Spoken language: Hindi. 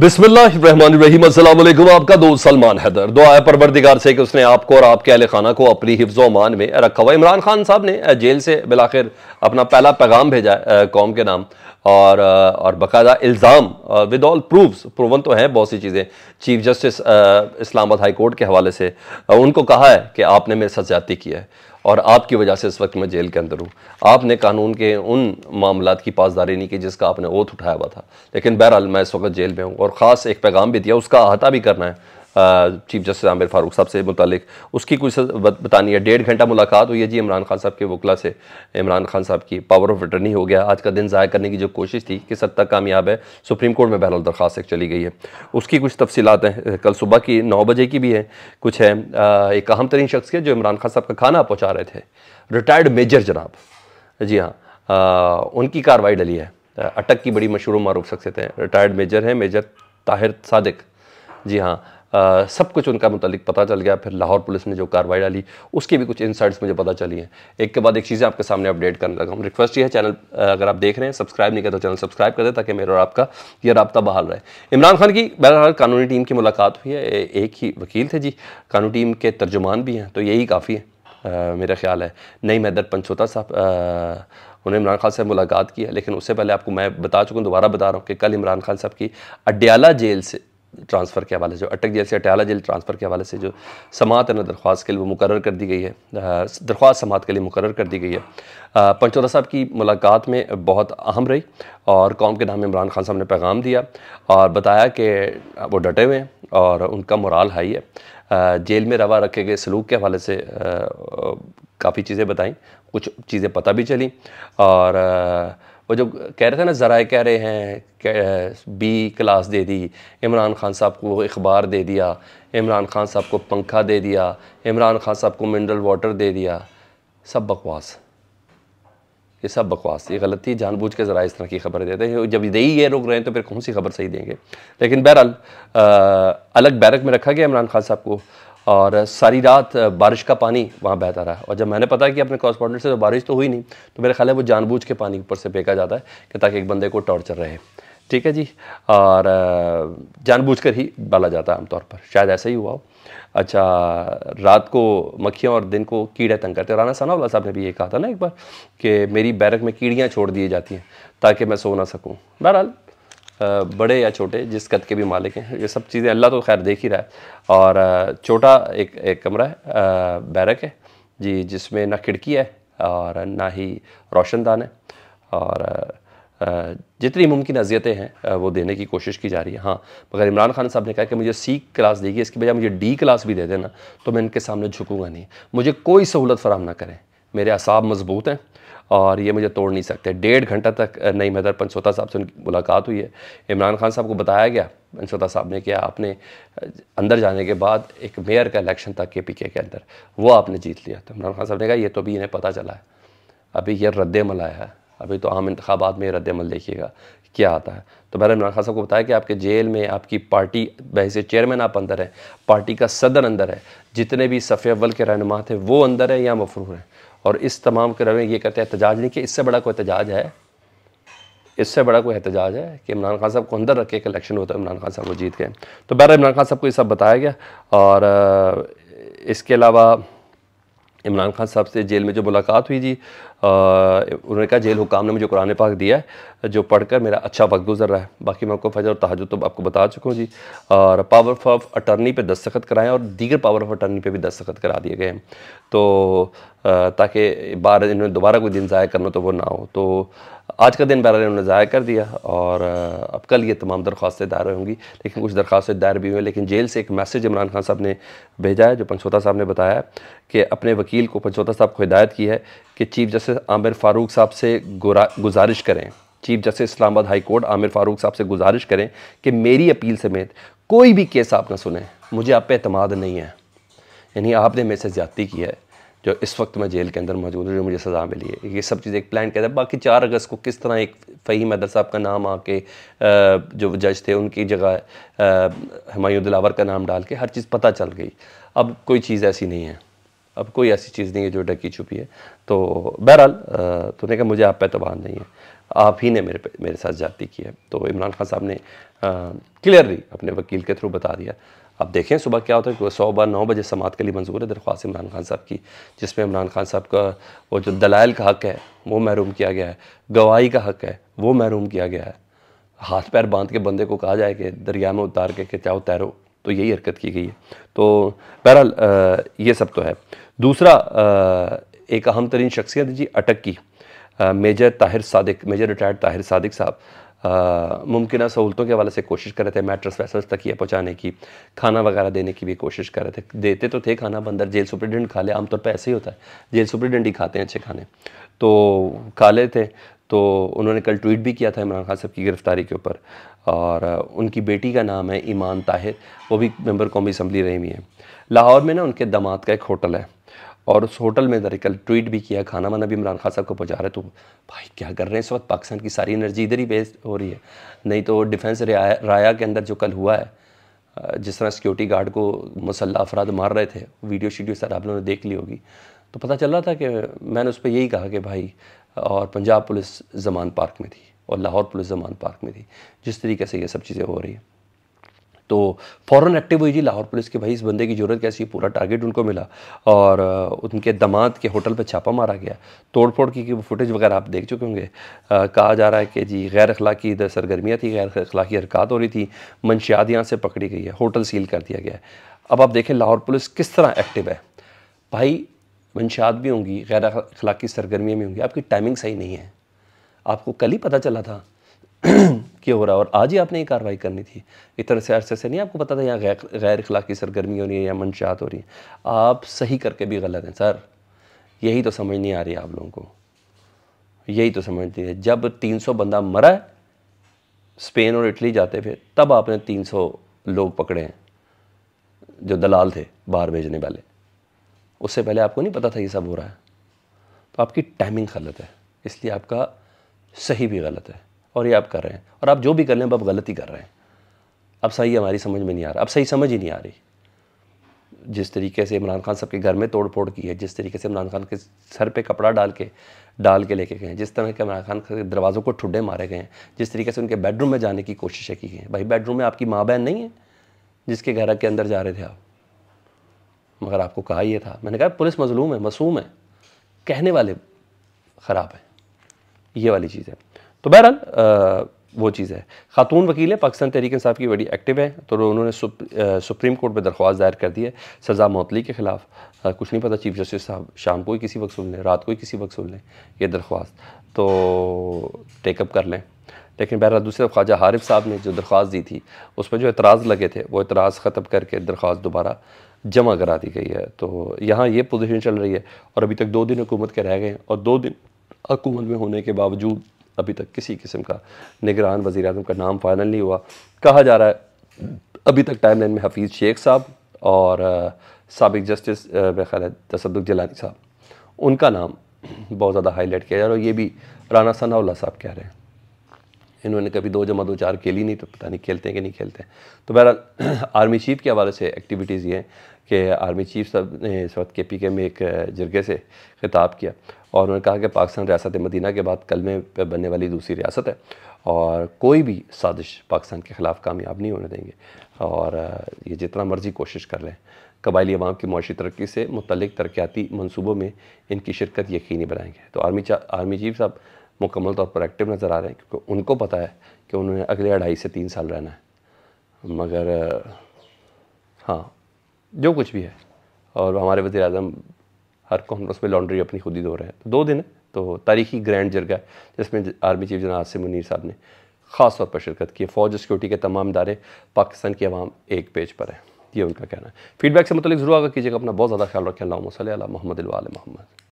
बिस्मिल्लाम अल्लाम आपका दोस्त सलमान हैदर दुआ है परवरदिगार से कि उसने आपको और आपके अहल खाना को अपनी हिफ्ज़ में रखा हुआ इमरान खान साहब ने जेल से बिलाखिर अपना पहला पैगाम भेजा कौम के नाम और और बकायदा इल्ज़ाम विद ऑल प्रूफ्स प्रूवन तो हैं बहुत सी चीज़ें chief justice Islamabad high court के हवाले से उनको कहा है कि आपने मेरे साथ ज्यादा की है और आपकी वजह से इस वक्त मैं जेल के अंदर हूँ आपने कानून के उन मामला की पासदारी नहीं की जिसका आपने ओथ उठाया हुआ था लेकिन बहरहाल मैं इस वक्त जेल में हूँ और ख़ास एक पैगाम भी दिया उसका अहाता भी करना है चीफ जस्टिस आमिर फारूक साहब से मुतलिक उसकी कुछ बतानी है डेढ़ घंटा मुलाकात हुई है जी इमरान खान साहब के वकला से इमरान खान साहब की पावर ऑफ अटर्नी हो गया आज का दिन ज़ाय करने की जो कोशिश थी किस हद तक कामयाब है सुप्रीम कोर्ट में बहरल दरख्वास्त चली गई है उसकी कुछ तफसीत हैं कल सुबह की नौ बजे की भी हैं कुछ है एक अहम तरीन शख्स के जो इमरान खान साहब का खाना पहुँचा रहे थे रिटायर्ड मेजर जनाब जी हाँ उनकी कार्रवाई डली है अटक की बड़ी मशहूर मरूफ शख्सियत हैं रिटायर्ड मेजर हैं मेजर ताहिर सादिक जी हाँ आ, सब कुछ उनका मतलब पता चल गया फिर लाहौर पुलिस ने जो कार्रवाई डाली उसकी भी कुछ इंसाइट्स मुझे पता चली हैं एक के बाद एक चीज़ें आपके सामने अपडेट करने लगा हूँ रिक्वेस्ट ये है चैनल अगर आप देख रहे हैं सब्सक्राइब नहीं करते तो चैनल सब्सक्राइब कर दें ताकि मेरा और आपका यह रबता बहाल रहे इमरान खान की बहरहाल कानूनी टीम की मुलाकात हुई है एक ही वकील थे जी कानूनी टीम के तर्जुमान भी हैं तो यही काफ़ी है मेरा ख्याल है नई मैदर पंचोता साहब उन्होंने इमरान खान साहब मुलाकात की है लेकिन उससे पहले आपको मैं बता चुका हूँ दोबारा बता रहा हूँ कि कल इमरान खान साहब की अड्याला जेल से ट्रांसफ़र के हवाले से अटक जेल से अटाला जेल ट्रांसफ़र के हवाले से जो समात है ना दरख्वास्त के लिए वो मुकर कर दी गई है दरख्वास्त समात के लिए मुकर कर दी गई है पंचोरा साहब की मुलाकात में बहुत अहम रही और कौम के नाम इमरान खान साहब ने पैगाम दिया और बताया कि वो डटे हुए हैं और उनका मुराल हाई है जेल में रवा रखे गए सलूक के हवाले से काफ़ी चीज़ें बताई कुछ चीज़ें पता भी चली और आ, वो जब कह रहे थे ना ज़रा कह रहे हैं बी क्लास दे दी इमरान खान साहब को अखबार दे दिया इमरान खान साहब को पंखा दे दिया इमरान खान साहब को मिनरल वाटर दे दिया सब बकवास ये सब बकवास ये गलती जानबूझ के ज़रा इस तरह की खबर देते हैं जब दे ही ये रोक रहे हैं तो फिर कौन सी खबर सही देंगे लेकिन बहरहाल अलग बैरक में रखा गया इमरान खान साहब को और सारी रात बारिश का पानी वहाँ बहता रहा और जब मैंने पता कि अपने कॉरस्पॉन्डेंट से तो बारिश तो हुई नहीं तो मेरे ख्याल है वो जानबूझ के पानी ऊपर से फेंका जाता है कि ताकि एक बंदे को टॉर्चर रहे ठीक है जी और जानबूझकर ही डाला जाता है आमतौर पर शायद ऐसा ही हुआ हो अच्छा रात को मक्खियाँ और दिन को कीड़े तंग करते हैं राना सना साहब ने भी ये कहा था ना एक बार कि मेरी बैरक में कीड़ियाँ छोड़ दी जाती हैं ताकि मैं सो ना सकूँ बहरहाल बड़े या छोटे जिस कद के भी मालिक हैं ये सब चीज़ें अल्लाह तो खैर देख ही रहा है और छोटा एक एक कमरा है बैरक है जी जिसमें ना खिड़की है और ना ही रोशनदान है और जितनी मुमकिन अजियतें हैं वो देने की कोशिश की जा रही है हाँ मगर इमरान खान साहब ने कहा कि मुझे सी क्लास देगी इसकी बजाय मुझे डी क्लास भी दे देना तो मैं इनके सामने झुकूँगा नहीं मुझे कोई सहूलत फराम ना करें मेरे असाब मजबूत हैं और ये मुझे तोड़ नहीं सकते डेढ़ घंटा तक नई मदर पंचोता साहब से उनकी मुलाकात हुई है इमरान खान साहब को बताया गया पंचोता साहब ने किया आपने अंदर जाने के बाद एक मेयर का इलेक्शन था के पी के के अंदर वो आपने जीत लिया तो इमरान खान साहब ने कहा ये तो भी इन्हें पता चला है अभी यह रद्दमल आया है अभी तो आम इंतबात में रद्दमल देखिएगा क्या आता है तो मैंने इमरान खान साहब को बताया कि आपके जेल में आपकी पार्टी वैसे चेयरमैन आप अंदर हैं पार्टी का सदर अंदर है जितने भी सफ़े अव्वल के रहनुमा थे वो अंदर हैं या मफरूर हैं और इस तमाम के में ये कहते हैं एहतजाज नहीं कि इससे बड़ा कोई एहतजाज है इससे बड़ा कोई एहतजाज है कि इमरान खान साहब को अंदर रख के इलेक्शन होता है इमरान खान साहब को जीत गए तो बहर इमरान खान साहब को ये सब बताया गया और इसके अलावा इमरान खान साहब से जेल में जो मुलाकात हुई जी उन्होंने कहा जेल हुकाम ने मुझे कुरान पाक दिया है जो पढ़कर मेरा अच्छा वक्त गुजर रहा है बाकी मैं आपको फजर और तहजद तो आपको बता चुका हूँ जी और पावर ऑफ अटर्नी पे दस्तखत कराएं और दीगर पावर ऑफ अटर्नी पे भी दस्तखत करा दिए गए हैं तो ताकि बार इन्होंने दोबारा कोई दिन ज़ाया करना तो वो ना हो तो आज का दिन बहरा उन्होंने ज़ाया कर दिया और अब कल ये तमाम दरख्वास्तें दायर होंगी लेकिन कुछ दरख्वास्तें दायर भी हुई लेकिन जेल से एक मैसेज इमरान खान साहब ने भेजा है जो पंचोता साहब ने बताया कि अपने वकील को पंचोता साहब को हिदायत की है कि chief justice justice Amir Farooq साहब से गुजारिश करें chief justice Islamabad high court Amir Farooq साहब से गुजारिश करें कि मेरी अपील समेत कोई भी केस आप ना सुने मुझे आप पे अतमाद नहीं है यानी आपने मेरे से ज़्यादती की है जो इस वक्त मैं जेल के अंदर मौजूद हूँ जो मुझे सज़ा मिली है ये सब चीज़ें एक प्लान किया है बाकी चार अगस्त को किस तरह एक फ़हीम अदर साहब का नाम आके जो जज थे उनकी जगह हमायूं दिलावर का नाम डाल के हर चीज़ पता चल गई अब कोई चीज़ ऐसी नहीं है अब कोई ऐसी चीज़ नहीं है जो ढकी छुपी है तो बहरहाल तो ने कहा मुझे आप पे तो नहीं है आप ही ने मेरे पे मेरे साथ जाती की है तो इमरान खान साहब ने क्लियरली अपने वकील के थ्रू बता दिया अब देखें सुबह क्या होता है सौ बार नौ बजे समात के लिए मंजूर है दरख्वास्त इमरान खान साहब की जिसमें इमरान खान साहब का वो जो दलाइल का हक है वो महरूम किया गया है गवाही का हक है वो महरूम किया गया है हाथ पैर बांध के बंदे को कहा जाए कि दरिया में उतार के कि चाहो तैरो तो यही हरकत की गई है तो बहरहाल ये सब तो है दूसरा एक अहम तरीन शख्सियत जी अटक की major Tahir Sadiq major retired Tahir Sadiq साहब मुमकिन सहूलतों के हवाले से कोशिश कर रहे थे मैट्रस वैसल ये पहुँचाने की खाना वगैरह देने की भी कोशिश कर रहे थे देते तो थे खाना बंदर जेल सुप्रिटेंडेंट खा ले आमतौर पर ऐसे ही होता है जेल सुप्रिटेंडेंट ही खाते हैं अच्छे खाने तो खा लेते तो उन्होंने कल ट्वीट भी किया था इमरान खान साहब की गिरफ़्तारी के ऊपर और उनकी बेटी का नाम है ईमान ताहिर वो भी मेंबर कौमी असम्बली रही हुई है लाहौर में ना उनके दामाद का एक होटल है और उस होटल में कल ट्वीट भी किया खाना वाना भी इमरान खान साहब को पहुँचा रहे तो भाई क्या कर रहे हैं इस वक्त पाकिस्तान की सारी एनर्जी इधर ही वेस्ट हो रही है नहीं तो डिफेंस राया के अंदर जो कल हुआ है जिस तरह सिक्योरिटी गार्ड को मुसल्ह अफराद मार रहे थे वीडियो शीडियो सर आप लोगों ने देख ली होगी तो पता चल रहा था कि मैंने उस पर यही कहा कि भाई और पंजाब पुलिस जमान पार्क में थी और लाहौर पुलिस जमान पार्क में थी जिस तरीके से ये सब चीज़ें हो रही हैं तो फ़ौरन एक्टिव हुई जी लाहौर पुलिस के भाई इस बंदे की ज़रूरत कैसी पूरा टारगेट उनको मिला और उनके दमाद के होटल पर छापा मारा गया तोड़ फोड़ की वो फुटेज वगैरह आप देख चुके होंगे कहा जा रहा है कि जी गैर अखलाकी इधर सरगर्मियाँ थी गैर अखलाकी हरकत हो रही थी मंशियात यहाँ से पकड़ी गई है होटल सील कर दिया गया है अब आप देखें लाहौर पुलिस किस तरह एक्टिव है भाई मंशात भी होंगी गैर अखलाकी सरगर्मियाँ भी होंगी आपकी टाइमिंग सही नहीं है आपको कल ही पता चला था कि हो रहा है और आज ही आपने ये कार्रवाई करनी थी इतने से अरसे से नहीं आपको पता था यहाँ गैर अखलाकी सरगर्मी हो रही है या मंशात हो रही है आप सही करके भी गलत हैं सर यही तो समझ नहीं आ रही आप लोगों को यही तो समझ नहीं है जब 300 बंदा मरा है स्पेन और इटली जाते फिर तब आपने 300 लोग पकड़े हैं जो दलाल थे बाहर भेजने वाले उससे पहले आपको नहीं पता था ये सब हो रहा है तो आपकी टाइमिंग गलत है इसलिए आपका सही भी गलत है और ये आप कर रहे हैं और आप जो भी कर रहे हैं आप गलत ही कर रहे हैं अब सही हमारी समझ में नहीं आ रहा अब सही समझ ही नहीं आ रही जिस तरीके से इमरान खान सबके घर में तोड़ फोड़ की है जिस तरीके से इमरान खान के सर पे कपड़ा डाल के डाल के लेके गए हैं जिस तरह के इमरान खान के दरवाज़ों को ठुड्डे मारे गए हैं जिस तरीके से उनके बेडरूम में जाने की कोशिशें की हैं भाई बेडरूम में आपकी माँ बहन नहीं है जिसके घर के अंदर जा रहे थे आप मगर आपको कहा यह था मैंने कहा पुलिस मजलूम है मसूम है कहने वाले ख़राब हैं ये वाली चीज़ है तो बहरहाल वो चीज़ है खातून वकील है पाकिस्तान तहरीक साहब की बड़ी एक्टिव है तो उन्होंने सुप, आ, सुप्रीम कोर्ट में दरख्वास्त दायर कर दी है सजा मौतली के खिलाफ आ, कुछ नहीं पता चीफ जस्टिस साहब शाम को ही किसी वक्त सुन लें रात को ही किसी वक्त सुन लें यह दरख्वास्त तो टेकअप कर लें लेकिन बहरहाल दूसरे ख्वाजा हारिफ साहब ने जो दरख्वास्त दी थी उस पर जो एतराज़ लगे थे वो एतराज़ ख़त्म करके दरख्वास्त दोबारा जमा करा दी गई है तो यहाँ ये पोजीशन चल रही है और अभी तक दो दिन हुकूमत के रह गए हैं और दो दिन हकूमत में होने के बावजूद अभी तक किसी किस्म का निगरान वज़ी अजम का नाम फाइनल नहीं हुआ कहा जा रहा है अभी तक टाइम लाइन में हफीज़ शेख साहब और सबक जस्टिस मेरा ख्याल तसद जलानी साहब उनका नाम बहुत ज़्यादा हाईलाइट किया जा रहा है और ये भी राना सनाउल्ला साहब कह रहे हैं इन्होंने कभी दो जमा दो चार खेली नहीं तो पता नहीं खेलते हैं कि नहीं खेलते हैं तो बहरहाल आर्मी चीफ के हवाले से एक्टिविटीज़ ये हैं कि आर्मी चीफ साहब ने इस वक्त के पी के में एक जरगे से खिताब किया और उन्होंने कहा कि पाकिस्तान रियासत मदीना के बाद कलमे पर बनने वाली दूसरी रियासत है और कोई भी साजिश पाकिस्तान के ख़िलाफ़ कामयाब नहीं होने देंगे और ये जितना मर्ज़ी कोशिश कर लें कबायली अवाम की मुशी तरक्की से मुतल तरक्याती मनसूबों में इनकी शिरकत यकीनी बनाएंगे तो आर्मी आर्मी चीफ साहब मुकम्मल तौर पर एक्टिव नज़र आ रहे हैं क्योंकि उनको पता है कि उन्होंने अगले अढ़ाई से तीन साल रहना है मगर हाँ जो कुछ भी है और हमारे वजी अजम हर कॉन्फ्रेंस उसमें लॉन्ड्री अपनी खुद ही धो रहे हैं दो दिन है तो तारीखी ग्रैंड जरगा है जिसमें army chief general Asim Munir साहब ने ख़ास तौर पर शिरकत की है फौज सिक्योरिटी के तमाम इदारे पाकिस्तान की आवाम एक पेज पर है ये उनका कहना है फीडबैक से मतलब ज़रूर आगे कीजिएगा अपना बहुत ज़्यादा ख्याल रखें अल्लाह मोसल महमद मोहम्मद